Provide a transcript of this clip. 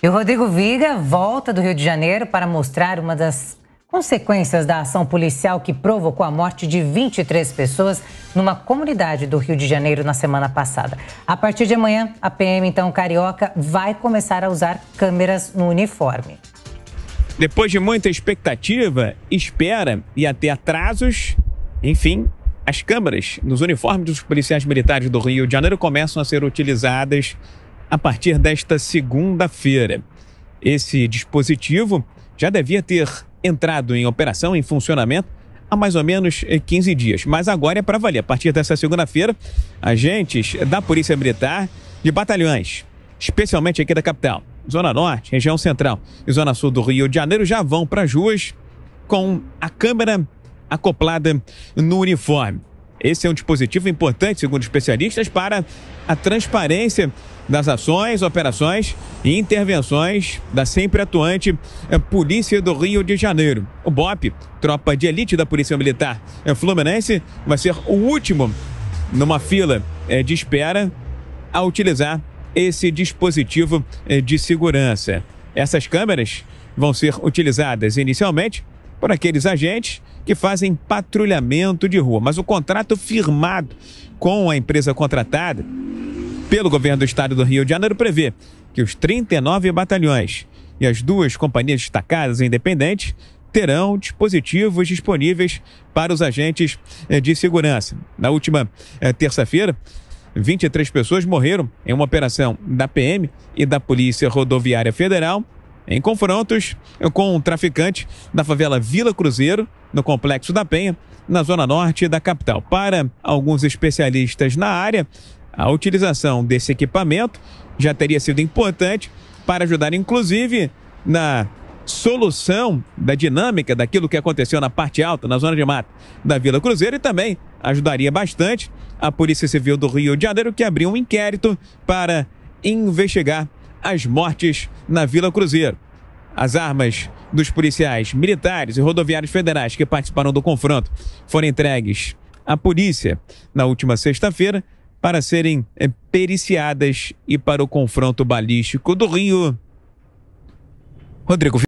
E o Rodrigo Viga volta do Rio de Janeiro para mostrar uma das consequências da ação policial que provocou a morte de 23 pessoas numa comunidade do Rio de Janeiro na semana passada. A partir de amanhã, a PM, então carioca, vai começar a usar câmeras no uniforme. Depois de muita expectativa, espera e até atrasos, enfim, as câmeras nos uniformes dos policiais militares do Rio de Janeiro começam a ser utilizadas a partir desta segunda-feira. Esse dispositivo já devia ter entrado em operação, em funcionamento, há mais ou menos 15 eh, dias. Mas agora é para valer. A partir dessa segunda-feira, agentes da Polícia Militar de batalhões, especialmente aqui da capital, Zona Norte, região central e Zona Sul do Rio de Janeiro, já vão para as ruas com a câmera acoplada no uniforme. Esse é um dispositivo importante, segundo especialistas, para a transparência das ações, operações e intervenções da sempre atuante eh, Polícia do Rio de Janeiro. O BOP, tropa de elite da Polícia Militar eh, Fluminense, vai ser o último numa fila eh, de espera a utilizar esse dispositivo de segurança. Essas câmeras vão ser utilizadas inicialmente por aqueles agentes que fazem patrulhamento de rua, mas o contrato firmado com a empresa contratada pelo governo do estado do Rio de Janeiro prevê que os 39 batalhões e as duas companhias destacadas e independentes terão dispositivos disponíveis para os agentes eh, de segurança. Na última eh, terça-feira, 23 pessoas morreram em uma operação da PM e da Polícia Rodoviária Federal em confrontos eh, com um traficante da favela Vila Cruzeiro, no Complexo da Penha, na zona norte da capital. Para alguns especialistas na área, a utilização desse equipamento já teria sido importante para ajudar, inclusive, na solução da dinâmica daquilo que aconteceu na parte alta, na zona de mata da Vila Cruzeiro e também ajudaria bastante a Polícia Civil do Rio de Janeiro, que abriu um inquérito para investigar as mortes na Vila Cruzeiro. As armas dos policiais militares e rodoviários federais que participaram do confronto foram entregues à polícia na última sexta-feira para serem eh, periciadas e para o confronto balístico do Rio. Rodrigo